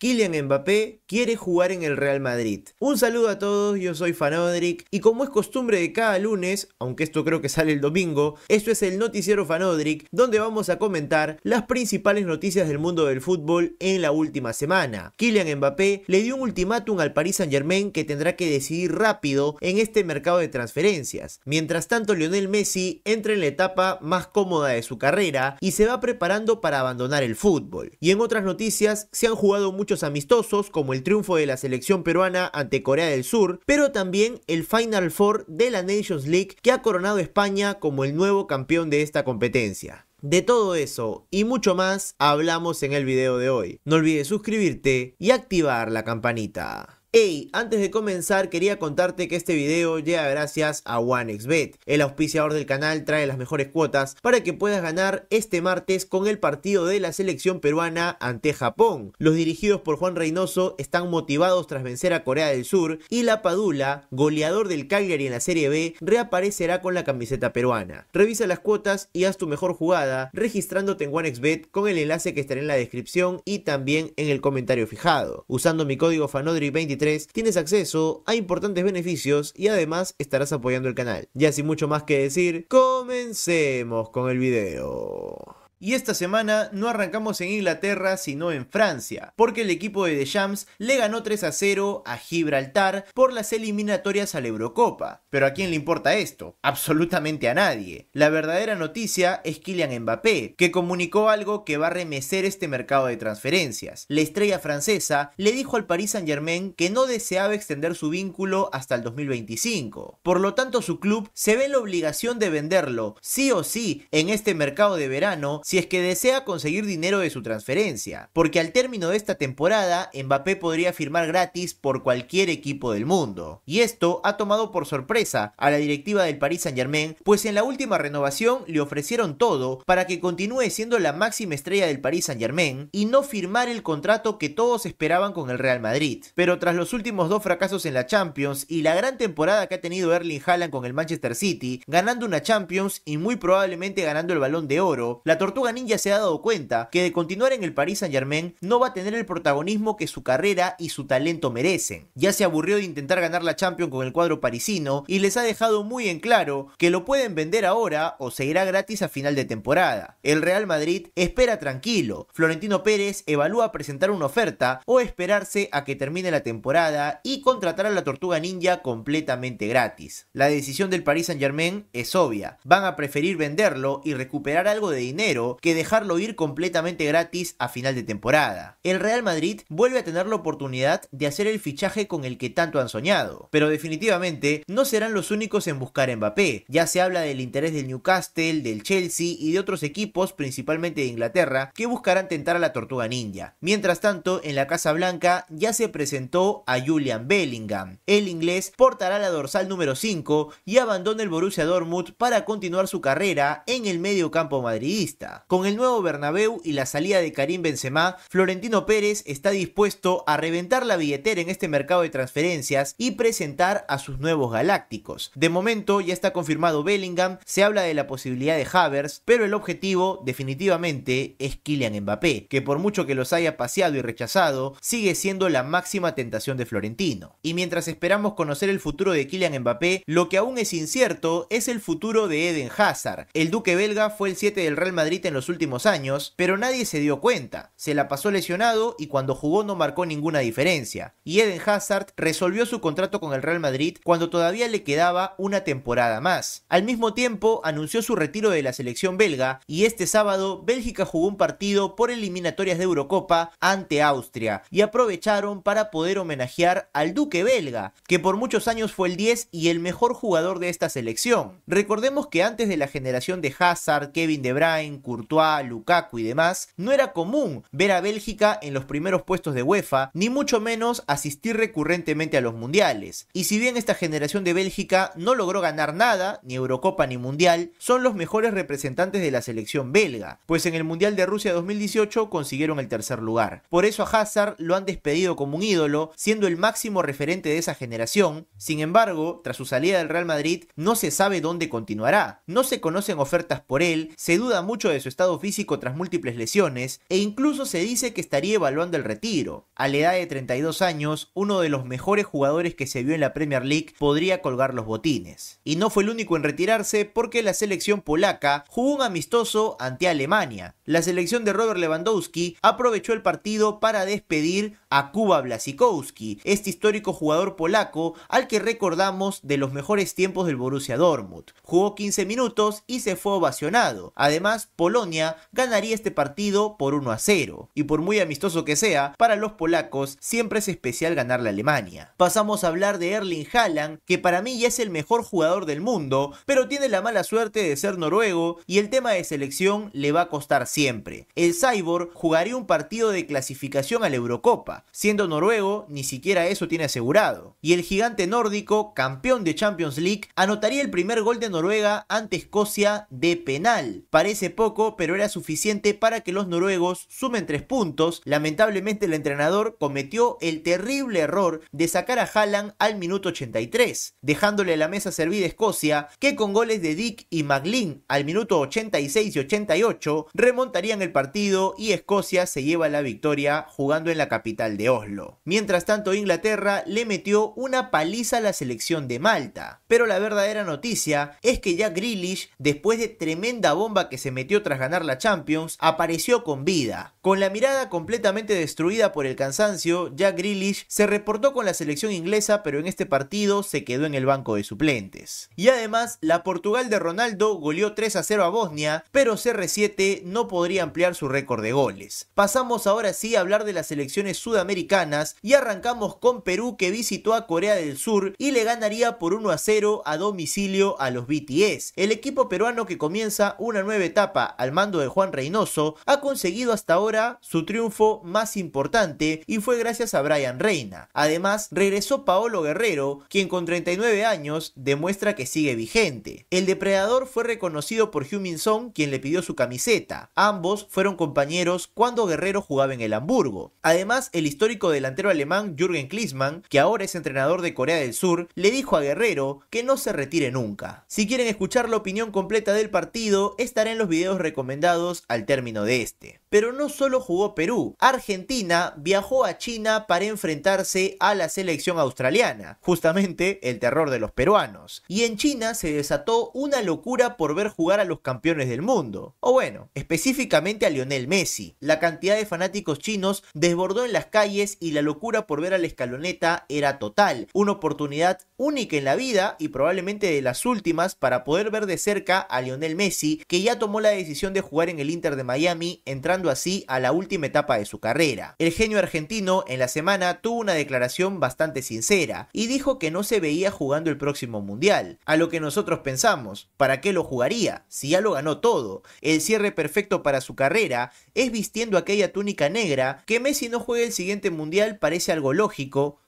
Kylian Mbappé quiere jugar en el Real Madrid. Un saludo a todos, yo soy Fanodric y como es costumbre de cada lunes, aunque esto creo que sale el domingo, esto es el noticiero Fanodric donde vamos a comentar las principales noticias del mundo del fútbol en la última semana. Kylian Mbappé le dio un ultimátum al Paris Saint-Germain que tendrá que decidir rápido en este mercado de transferencias. Mientras tanto, Lionel Messi entra en la etapa más cómoda de su carrera y se va preparando para abandonar el fútbol. Y en otras noticias, se han jugado muchos amistosos como el triunfo de la selección peruana ante Corea del Sur, pero también el Final Four de la Nations League que ha coronado a España como el nuevo campeón de esta competencia. De todo eso y mucho más hablamos en el video de hoy. No olvides suscribirte y activar la campanita. Hey, antes de comenzar quería contarte que este video llega gracias a OneXBet. El auspiciador del canal trae las mejores cuotas para que puedas ganar este martes con el partido de la selección peruana ante Japón. Los dirigidos por Juan Reynoso están motivados tras vencer a Corea del Sur y la Padula, goleador del Cagliari en la Serie B, reaparecerá con la camiseta peruana. Revisa las cuotas y haz tu mejor jugada registrándote en OneXBet con el enlace que estará en la descripción y también en el comentario fijado. Usando mi código FANODRI 23 tienes acceso a importantes beneficios y además estarás apoyando el canal. Ya sin mucho más que decir, comencemos con el video. Y esta semana no arrancamos en Inglaterra, sino en Francia, porque el equipo de Deschamps le ganó 3 a 0 a Gibraltar por las eliminatorias a la Eurocopa. Pero ¿a quién le importa esto? Absolutamente a nadie. La verdadera noticia es Kylian Mbappé, que comunicó algo que va a remecer este mercado de transferencias. La estrella francesa le dijo al Paris Saint-Germain que no deseaba extender su vínculo hasta el 2025. Por lo tanto, su club se ve en la obligación de venderlo, sí o sí, en este mercado de verano si es que desea conseguir dinero de su transferencia, porque al término de esta temporada Mbappé podría firmar gratis por cualquier equipo del mundo. Y esto ha tomado por sorpresa a la directiva del Paris Saint-Germain, pues en la última renovación le ofrecieron todo para que continúe siendo la máxima estrella del Paris Saint-Germain y no firmar el contrato que todos esperaban con el Real Madrid. Pero tras los últimos dos fracasos en la Champions y la gran temporada que ha tenido Erling Haaland con el Manchester City, ganando una Champions y muy probablemente ganando el Balón de Oro, la tortuga Tortuga Ninja se ha dado cuenta que de continuar en el Paris Saint Germain no va a tener el protagonismo que su carrera y su talento merecen. Ya se aburrió de intentar ganar la Champions con el cuadro parisino y les ha dejado muy en claro que lo pueden vender ahora o se irá gratis a final de temporada. El Real Madrid espera tranquilo. Florentino Pérez evalúa presentar una oferta o esperarse a que termine la temporada y contratar a la Tortuga Ninja completamente gratis. La decisión del Paris Saint Germain es obvia. Van a preferir venderlo y recuperar algo de dinero que dejarlo ir completamente gratis a final de temporada. El Real Madrid vuelve a tener la oportunidad de hacer el fichaje con el que tanto han soñado, pero definitivamente no serán los únicos en buscar a Mbappé. Ya se habla del interés del Newcastle, del Chelsea y de otros equipos, principalmente de Inglaterra, que buscarán tentar a la Tortuga Ninja. Mientras tanto, en la Casa Blanca ya se presentó a Julian Bellingham. El inglés portará la dorsal número 5 y abandona el Borussia Dortmund para continuar su carrera en el medio campo madridista. Con el nuevo Bernabéu y la salida de Karim Benzema, Florentino Pérez está dispuesto a reventar la billetera en este mercado de transferencias y presentar a sus nuevos galácticos. De momento ya está confirmado Bellingham, se habla de la posibilidad de Havers, pero el objetivo definitivamente es Kylian Mbappé, que por mucho que los haya paseado y rechazado, sigue siendo la máxima tentación de Florentino. Y mientras esperamos conocer el futuro de Kylian Mbappé, lo que aún es incierto es el futuro de Eden Hazard. El duque belga fue el 7 del Real Madrid en los últimos años, pero nadie se dio cuenta. Se la pasó lesionado y cuando jugó no marcó ninguna diferencia. Y Eden Hazard resolvió su contrato con el Real Madrid cuando todavía le quedaba una temporada más. Al mismo tiempo, anunció su retiro de la selección belga y este sábado Bélgica jugó un partido por eliminatorias de Eurocopa ante Austria y aprovecharon para poder homenajear al duque belga, que por muchos años fue el 10 y el mejor jugador de esta selección. Recordemos que antes de la generación de Hazard, Kevin De Bruyne, Courtois, Lukaku y demás, no era común ver a Bélgica en los primeros puestos de UEFA, ni mucho menos asistir recurrentemente a los mundiales. Y si bien esta generación de Bélgica no logró ganar nada, ni Eurocopa ni Mundial, son los mejores representantes de la selección belga, pues en el Mundial de Rusia 2018 consiguieron el tercer lugar. Por eso a Hazard lo han despedido como un ídolo, siendo el máximo referente de esa generación. Sin embargo, tras su salida del Real Madrid, no se sabe dónde continuará. No se conocen ofertas por él, se duda mucho de su estado físico tras múltiples lesiones e incluso se dice que estaría evaluando el retiro. A la edad de 32 años, uno de los mejores jugadores que se vio en la Premier League podría colgar los botines. Y no fue el único en retirarse porque la selección polaca jugó un amistoso ante Alemania. La selección de Robert Lewandowski aprovechó el partido para despedir a Kuba Blasikowski, este histórico jugador polaco al que recordamos de los mejores tiempos del Borussia Dortmund. Jugó 15 minutos y se fue ovacionado. Además, Polonia ganaría este partido por 1 a 0. Y por muy amistoso que sea, para los polacos siempre es especial ganar la Alemania. Pasamos a hablar de Erling Haaland, que para mí ya es el mejor jugador del mundo, pero tiene la mala suerte de ser noruego y el tema de selección le va a costar siempre. El Cyborg jugaría un partido de clasificación a la Eurocopa siendo noruego ni siquiera eso tiene asegurado. Y el gigante nórdico, campeón de Champions League, anotaría el primer gol de Noruega ante Escocia de penal. Parece poco, pero era suficiente para que los noruegos sumen tres puntos. Lamentablemente el entrenador cometió el terrible error de sacar a Haaland al minuto 83, dejándole la mesa servida a Escocia, que con goles de Dick y McLean al minuto 86 y 88 remontarían el partido y Escocia se lleva la victoria jugando en la capital de Oslo. Mientras tanto, Inglaterra le metió una paliza a la selección de Malta. Pero la verdadera noticia es que Jack Grealish, después de tremenda bomba que se metió tras ganar la Champions, apareció con vida. Con la mirada completamente destruida por el cansancio, Jack Grealish se reportó con la selección inglesa, pero en este partido se quedó en el banco de suplentes. Y además, la Portugal de Ronaldo goleó 3 a 0 a Bosnia, pero CR7 no podría ampliar su récord de goles. Pasamos ahora sí a hablar de las selecciones sudamericanas americanas y arrancamos con Perú que visitó a Corea del Sur y le ganaría por 1 a 0 a domicilio a los BTS. El equipo peruano que comienza una nueva etapa al mando de Juan Reynoso ha conseguido hasta ahora su triunfo más importante y fue gracias a Brian Reina. Además, regresó Paolo Guerrero, quien con 39 años demuestra que sigue vigente. El depredador fue reconocido por heung Song, quien le pidió su camiseta. Ambos fueron compañeros cuando Guerrero jugaba en el Hamburgo. Además, el histórico delantero alemán Jürgen Klinsmann, que ahora es entrenador de Corea del Sur, le dijo a Guerrero que no se retire nunca. Si quieren escuchar la opinión completa del partido, estarán en los videos recomendados al término de este. Pero no solo jugó Perú, Argentina viajó a China para enfrentarse a la selección australiana, justamente el terror de los peruanos. Y en China se desató una locura por ver jugar a los campeones del mundo, o bueno, específicamente a Lionel Messi. La cantidad de fanáticos chinos desbordó en las y la locura por ver a la escaloneta era total. Una oportunidad única en la vida y probablemente de las últimas para poder ver de cerca a Lionel Messi, que ya tomó la decisión de jugar en el Inter de Miami, entrando así a la última etapa de su carrera. El genio argentino en la semana tuvo una declaración bastante sincera y dijo que no se veía jugando el próximo mundial, a lo que nosotros pensamos, ¿para qué lo jugaría? Si ya lo ganó todo, el cierre perfecto para su carrera es vistiendo aquella túnica negra que Messi no juega el siguiente siguiente mundial parece algo lógico,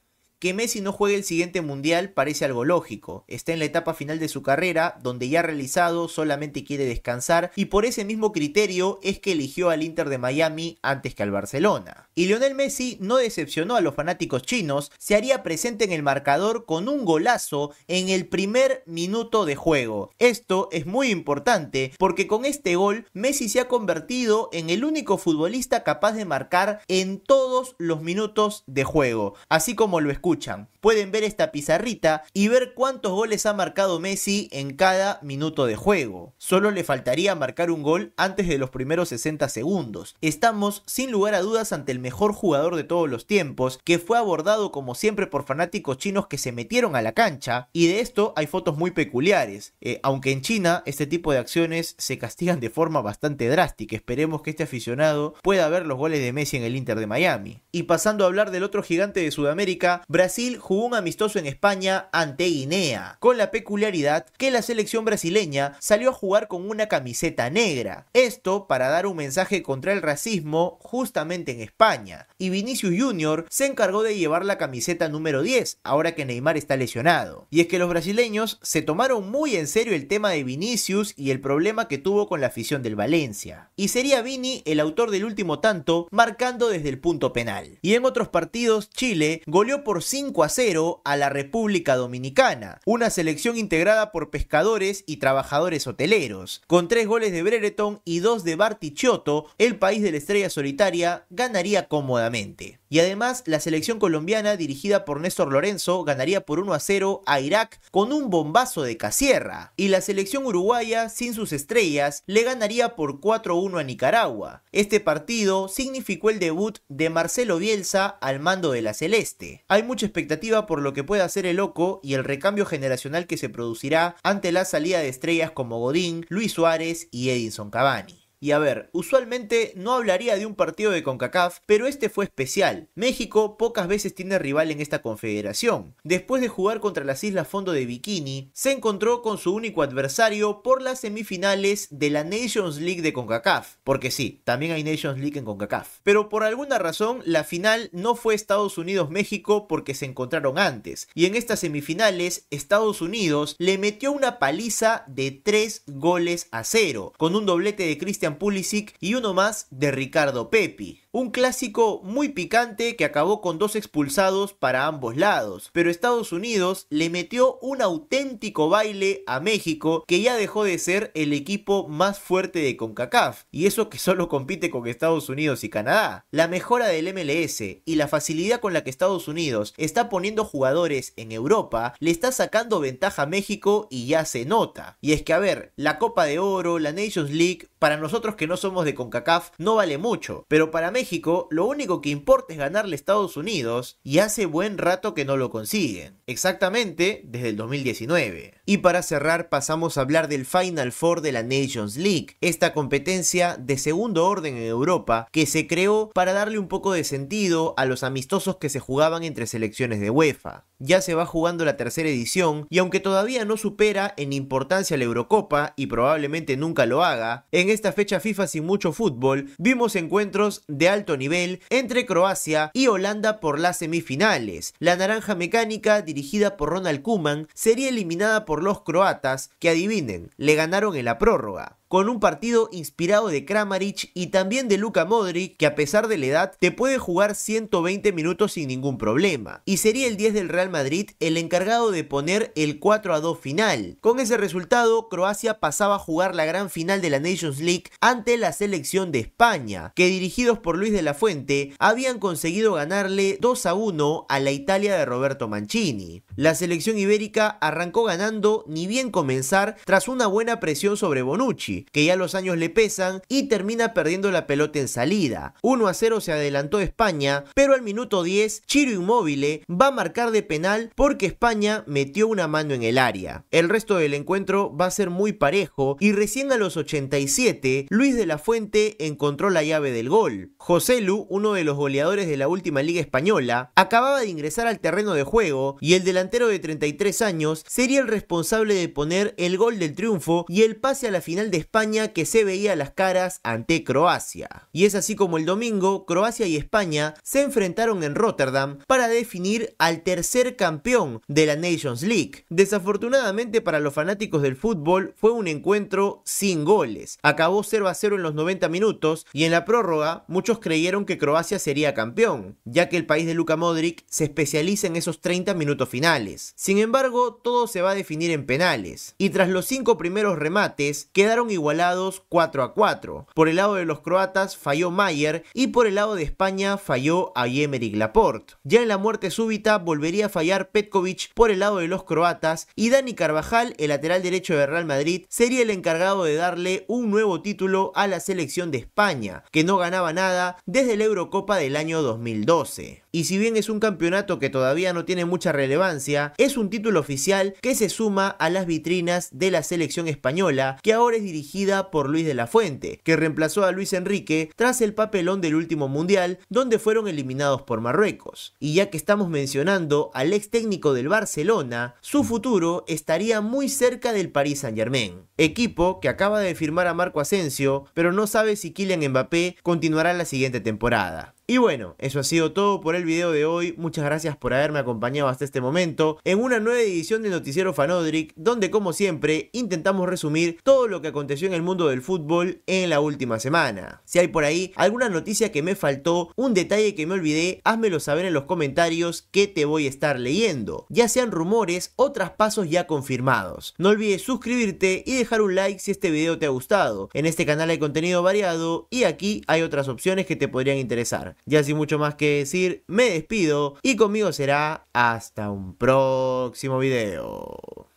que Messi no juegue el siguiente mundial parece algo lógico. Está en la etapa final de su carrera, donde ya ha realizado solamente quiere descansar y por ese mismo criterio es que eligió al Inter de Miami antes que al Barcelona. Y Lionel Messi no decepcionó a los fanáticos chinos, se haría presente en el marcador con un golazo en el primer minuto de juego. Esto es muy importante porque con este gol Messi se ha convertido en el único futbolista capaz de marcar en todos los minutos de juego, así como lo escucha Pueden ver esta pizarrita y ver cuántos goles ha marcado Messi en cada minuto de juego. Solo le faltaría marcar un gol antes de los primeros 60 segundos. Estamos sin lugar a dudas ante el mejor jugador de todos los tiempos, que fue abordado como siempre por fanáticos chinos que se metieron a la cancha y de esto hay fotos muy peculiares. Eh, aunque en China este tipo de acciones se castigan de forma bastante drástica, esperemos que este aficionado pueda ver los goles de Messi en el Inter de Miami. Y pasando a hablar del otro gigante de Sudamérica, Brasil jugó un amistoso en España ante Guinea, con la peculiaridad que la selección brasileña salió a jugar con una camiseta negra. Esto para dar un mensaje contra el racismo justamente en España. Y Vinicius Jr. se encargó de llevar la camiseta número 10, ahora que Neymar está lesionado. Y es que los brasileños se tomaron muy en serio el tema de Vinicius y el problema que tuvo con la afición del Valencia. Y sería Vini el autor del último tanto, marcando desde el punto penal. Y en otros partidos, Chile goleó por 5 a 0 a la República Dominicana, una selección integrada por pescadores y trabajadores hoteleros. Con tres goles de Brereton y dos de Bartichotto, el país de la estrella solitaria ganaría cómodamente. Y además, la selección colombiana dirigida por Néstor Lorenzo ganaría por 1 a 0 a Irak con un bombazo de Casierra. Y la selección uruguaya, sin sus estrellas, le ganaría por 4 a 1 a Nicaragua. Este partido significó el debut de Marcelo Bielsa al mando de la Celeste. Hay mucha expectativa por lo que pueda hacer el loco y el recambio generacional que se producirá ante la salida de estrellas como Godín, Luis Suárez y Edison Cavani. Y a ver, usualmente no hablaría de un partido de CONCACAF, pero este fue especial. México pocas veces tiene rival en esta confederación. Después de jugar contra las Islas Fondo de Bikini, se encontró con su único adversario por las semifinales de la Nations League de CONCACAF. Porque sí, también hay Nations League en CONCACAF. Pero por alguna razón, la final no fue Estados Unidos-México porque se encontraron antes. Y en estas semifinales, Estados Unidos le metió una paliza de 3 goles a 0, con un doblete de Christian. Pulisic y uno más de Ricardo Pepi. Un clásico muy picante que acabó con dos expulsados para ambos lados, pero Estados Unidos le metió un auténtico baile a México que ya dejó de ser el equipo más fuerte de CONCACAF, y eso que solo compite con Estados Unidos y Canadá. La mejora del MLS y la facilidad con la que Estados Unidos está poniendo jugadores en Europa le está sacando ventaja a México y ya se nota. Y es que a ver, la Copa de Oro, la Nations League, para nosotros que no somos de CONCACAF no vale mucho, pero para México México lo único que importa es ganarle a Estados Unidos y hace buen rato que no lo consiguen, exactamente desde el 2019. Y para cerrar pasamos a hablar del Final Four de la Nations League, esta competencia de segundo orden en Europa que se creó para darle un poco de sentido a los amistosos que se jugaban entre selecciones de UEFA. Ya se va jugando la tercera edición y aunque todavía no supera en importancia la Eurocopa y probablemente nunca lo haga, en esta fecha FIFA sin mucho fútbol vimos encuentros de alto nivel entre Croacia y Holanda por las semifinales. La naranja mecánica, dirigida por Ronald Kuman, sería eliminada por los croatas, que adivinen, le ganaron en la prórroga con un partido inspirado de Kramaric y también de Luka Modric, que a pesar de la edad te puede jugar 120 minutos sin ningún problema. Y sería el 10 del Real Madrid el encargado de poner el 4 a 2 final. Con ese resultado, Croacia pasaba a jugar la gran final de la Nations League ante la selección de España, que dirigidos por Luis de la Fuente habían conseguido ganarle 2 a 1 a la Italia de Roberto Mancini. La selección ibérica arrancó ganando ni bien comenzar tras una buena presión sobre Bonucci, que ya los años le pesan y termina perdiendo la pelota en salida. 1 a 0 se adelantó España, pero al minuto 10 Chiro Inmóvil eh, va a marcar de penal porque España metió una mano en el área. El resto del encuentro va a ser muy parejo y recién a los 87 Luis de la Fuente encontró la llave del gol. José Lu, uno de los goleadores de la última liga española, acababa de ingresar al terreno de juego y el delantero de 33 años sería el responsable de poner el gol del triunfo y el pase a la final de España que se veía las caras ante Croacia. Y es así como el domingo Croacia y España se enfrentaron en Rotterdam para definir al tercer campeón de la Nations League. Desafortunadamente para los fanáticos del fútbol fue un encuentro sin goles. Acabó 0 a 0 en los 90 minutos y en la prórroga muchos creyeron que Croacia sería campeón, ya que el país de Luka Modric se especializa en esos 30 minutos finales. Sin embargo, todo se va a definir en penales y tras los cinco primeros remates quedaron igualados 4 a 4. Por el lado de los croatas falló Mayer y por el lado de España falló Ayemeric Laporte. Ya en la muerte súbita volvería a fallar Petkovic por el lado de los croatas y Dani Carvajal, el lateral derecho de Real Madrid, sería el encargado de darle un nuevo título a la selección de España, que no ganaba nada desde la Eurocopa del año 2012. Y si bien es un campeonato que todavía no tiene mucha relevancia, es un título oficial que se suma a las vitrinas de la selección española, que ahora es dirigida por Luis de la Fuente, que reemplazó a Luis Enrique tras el papelón del último mundial, donde fueron eliminados por Marruecos. Y ya que estamos mencionando al ex técnico del Barcelona, su futuro estaría muy cerca del Paris Saint Germain, equipo que acaba de firmar a Marco Asensio, pero no sabe si Kylian Mbappé continuará la siguiente temporada. Y bueno, eso ha sido todo por el video de hoy. Muchas gracias por haberme acompañado hasta este momento en una nueva edición del noticiero Fanodric, donde como siempre intentamos resumir todo lo que aconteció en el mundo del fútbol en la última semana. Si hay por ahí alguna noticia que me faltó, un detalle que me olvidé, házmelo saber en los comentarios que te voy a estar leyendo, ya sean rumores o traspasos ya confirmados. No olvides suscribirte y dejar un like si este video te ha gustado. En este canal hay contenido variado y aquí hay otras opciones que te podrían interesar. Ya sin mucho más que decir, me despido y conmigo será hasta un próximo video.